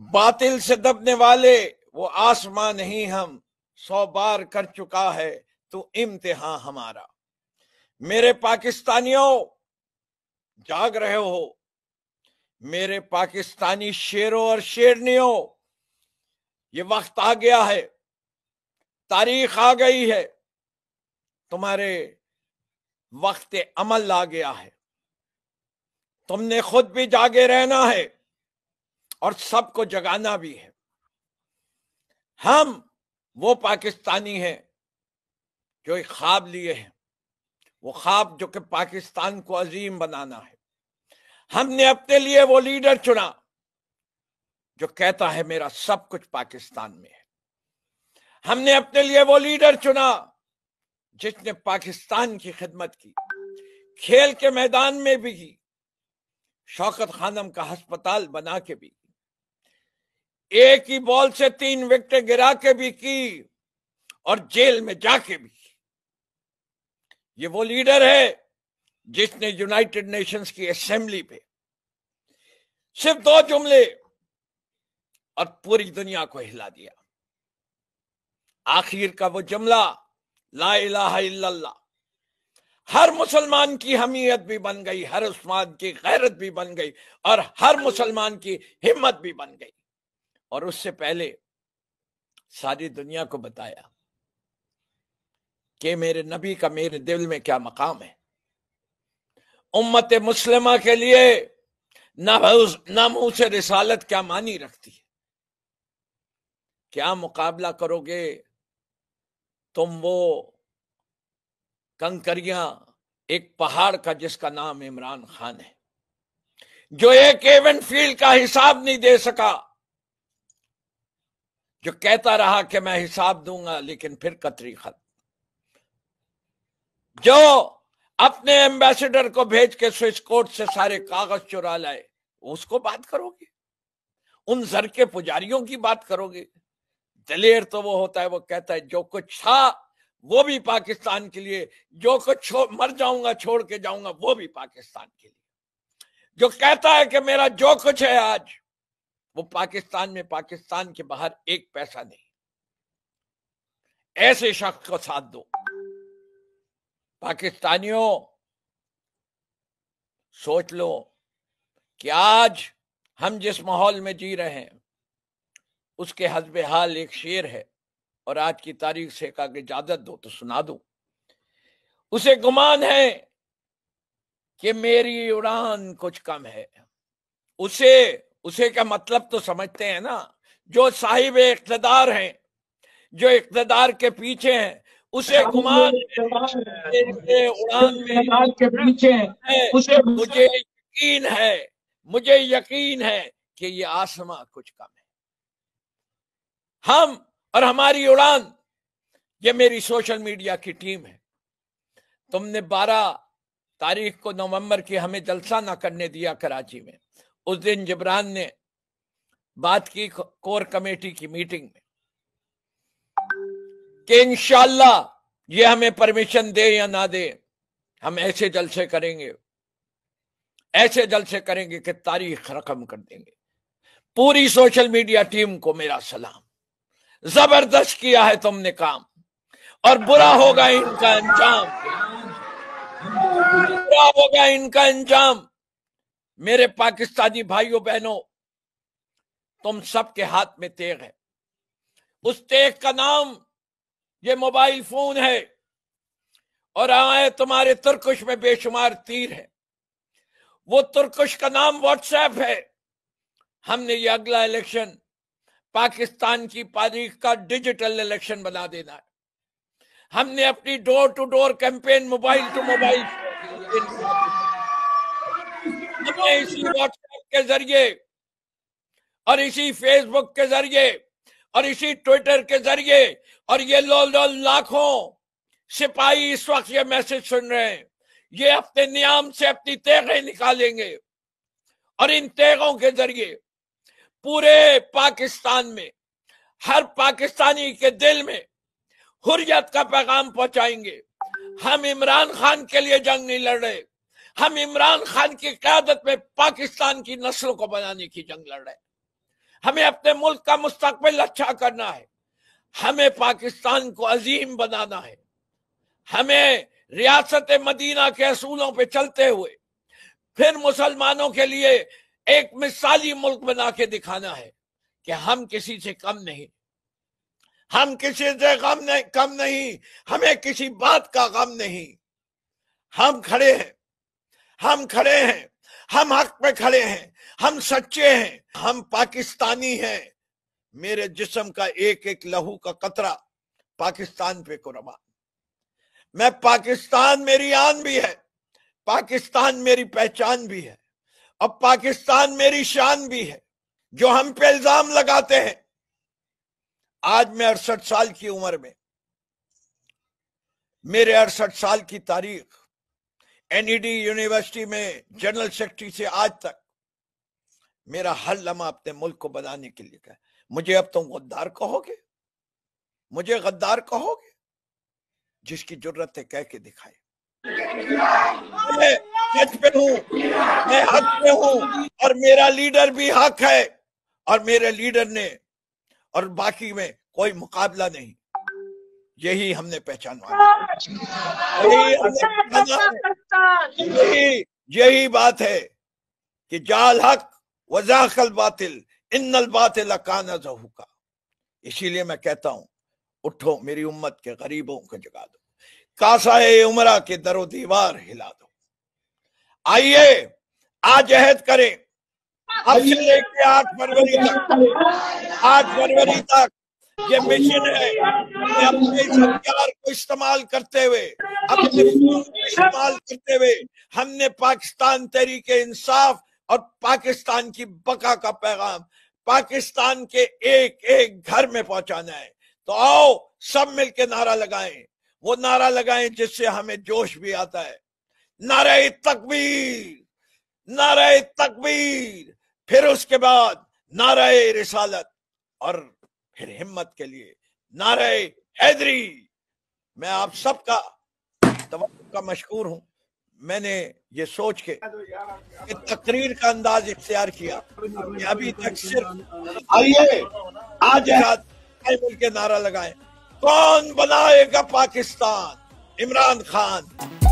बातिल से दबने वाले वो आसमां नहीं हम सौ बार कर चुका है तो इम्तिहा हमारा मेरे पाकिस्तानियों जाग रहे हो मेरे पाकिस्तानी शेरों और शेरनियों ये वक्त आ गया है तारीख आ गई है तुम्हारे वक्त अमल आ गया है तुमने खुद भी जागे रहना है और सबको जगाना भी है हम वो पाकिस्तानी हैं जो एक ख्वाब लिए हैं वो ख्वाब जो कि पाकिस्तान को अजीम बनाना है हमने अपने लिए वो लीडर चुना जो कहता है मेरा सब कुछ पाकिस्तान में है हमने अपने लिए वो लीडर चुना जिसने पाकिस्तान की खिदमत की खेल के मैदान में भी की शौकत खानम का हस्पताल बना के भी एक ही बॉल से तीन विकेट गिरा के भी की और जेल में जाके भी ये वो लीडर है जिसने यूनाइटेड नेशंस की असेंबली पे सिर्फ दो जुमले और पूरी दुनिया को हिला दिया आखिर का वो जुमला ला इलाहा इल्लल्लाह हर मुसलमान की हमीयत भी बन गई हर उस्मान की गैरत भी बन गई और हर मुसलमान की हिम्मत भी बन गई और उससे पहले सारी दुनिया को बताया कि मेरे नबी का मेरे दिल में क्या मकाम है उम्मत मुस्लिमा के लिए ना मुंह से रिसालत क्या मानी रखती है क्या मुकाबला करोगे तुम वो कंकरिया एक पहाड़ का जिसका नाम इमरान खान है जो एक एवन फील्ड का हिसाब नहीं दे सका जो कहता रहा कि मैं हिसाब दूंगा लेकिन फिर कतरी खत जो अपने एम्बेसडर को भेज के स्विस कोर्ट से सारे कागज चुरा लाए उसको बात करोगे उन जर के पुजारियों की बात करोगे दलेर तो वो होता है वो कहता है जो कुछ था वो भी पाकिस्तान के लिए जो कुछ मर जाऊंगा छोड़ के जाऊंगा वो भी पाकिस्तान के लिए जो कहता है कि मेरा जो कुछ है आज वो पाकिस्तान में पाकिस्तान के बाहर एक पैसा नहीं ऐसे शख्स को साथ दो पाकिस्तानियों सोच लो कि आज हम जिस माहौल में जी रहे हैं उसके हजब हाल एक शेर है और आज की तारीख से का इजाजत दो तो सुना दो उसे गुमान है कि मेरी उड़ान कुछ कम है उसे उसे का मतलब तो समझते हैं ना जो साहिब इकतदार हैं जो इकतदार के पीछे हैं उसे गुमान उड़ान में के पीछे है उसे मुझे यकीन है मुझे यकीन है कि ये आसमां कुछ कम है हम और हमारी उड़ान ये मेरी सोशल मीडिया की टीम है तुमने बारह तारीख को नवंबर की हमें जलसा ना करने दिया कराची में उस दिन जबरान ने बात की कोर कमेटी की मीटिंग में कि इनशाला ये हमें परमिशन दे या ना दे हम ऐसे जलसे करेंगे ऐसे जलसे करेंगे कि तारीख रकम कर देंगे पूरी सोशल मीडिया टीम को मेरा सलाम जबरदस्त किया है तुमने काम और बुरा होगा इनका अंजाम बुरा होगा इनका अंजाम मेरे पाकिस्तानी भाइयों बहनों तुम सबके हाथ में तेग है उस तेग का नाम ये मोबाइल फोन है और आए तुम्हारे तुर्कुश में बेशुमार तीर है वो तुर्कुश का नाम व्हाट्सएप है हमने ये अगला इलेक्शन पाकिस्तान की तारीख का डिजिटल इलेक्शन बना देना है हमने अपनी door to door campaign mobile to mobile इसी व्हाट्सएप के जरिए और इसी फेसबुक के जरिए और इसी ट्विटर के जरिए और ये लो, लो लाखों सिपाही इस वक्त ये मैसेज सुन रहे हैं ये अपने नियाम से अपनी तेगे निकालेंगे और इन तेगों के जरिए पूरे पाकिस्तान में हर पाकिस्तानी के दिल में हुरियत का पैगाम पहुंचाएंगे हम इमरान खान के लिए जंग नहीं लड़ रहे हम इमरान खान की क्यादत में पाकिस्तान की नस्लों को बनाने की जंग लड़ रहे हमें अपने मुल्क का मुस्तकबिल अच्छा करना है हमें पाकिस्तान को अजीम बनाना है हमें रियासत मदीना के असूलों पे चलते हुए फिर मुसलमानों के लिए एक मिसाली मुल्क बना के दिखाना है कि हम किसी से कम नहीं हम किसी से कम नहीं कम नहीं हमें किसी बात का गम नहीं हम खड़े हैं हम खड़े हैं हम हक पे खड़े हैं हम सच्चे हैं हम पाकिस्तानी हैं मेरे जिस्म का एक एक लहू का कतरा पाकिस्तान पे कुरबान मैं पाकिस्तान मेरी आन भी है पाकिस्तान मेरी पहचान भी है अब पाकिस्तान मेरी शान भी है जो हम पे इल्जाम लगाते हैं आज मैं अड़सठ साल की उम्र में मेरे अड़सठ साल की तारीख एनईडी यूनिवर्सिटी में जनरल सेक्रेटरी से आज तक मेरा हर लम्हा अपने मुल्क को बनाने के लिए कहा मुझे अब तुम गद्दार कहोगे मुझे गद्दार कहोगे जिसकी जरूरत है कह के दिखाए मैं पे हूं मैं हक पे हूं और मेरा लीडर भी हक है और मेरे लीडर ने और बाकी में कोई मुकाबला नहीं यही हमने पहचानवा यही हमने यही यही बात है कि जाल हक वजाकल बातिल इन बातिल काना जहूका इसीलिए मैं कहता हूं उठो मेरी उम्मत के गरीबों को जगा दो कासा उमरा के दरो दीवार हिला दो आइए आज अहद करें अब से लेकर आठ फरवरी तक आठ फरवरी तक ये मिशन है कि अपने हथियार को इस्तेमाल करते हुए अपने इस्तेमाल करते हुए हमने पाकिस्तान तरीके इंसाफ और पाकिस्तान की बका का पैगाम पाकिस्तान के एक एक घर में पहुंचाना है तो आओ सब मिलके नारा लगाएं वो नारा लगाएं जिससे हमें जोश भी आता है नारा तकबीर नारा तकबीर फिर उसके बाद नारा रिसालत और फिर हिम्मत के लिए नारे हैदरी मैं आप सबका का मशहूर हूँ मैंने ये सोच के तकरीर का अंदाज इख्तियार किया अभी तक सिर्फ आइए आज मिलकर के नारा लगाए कौन बनाएगा पाकिस्तान इमरान खान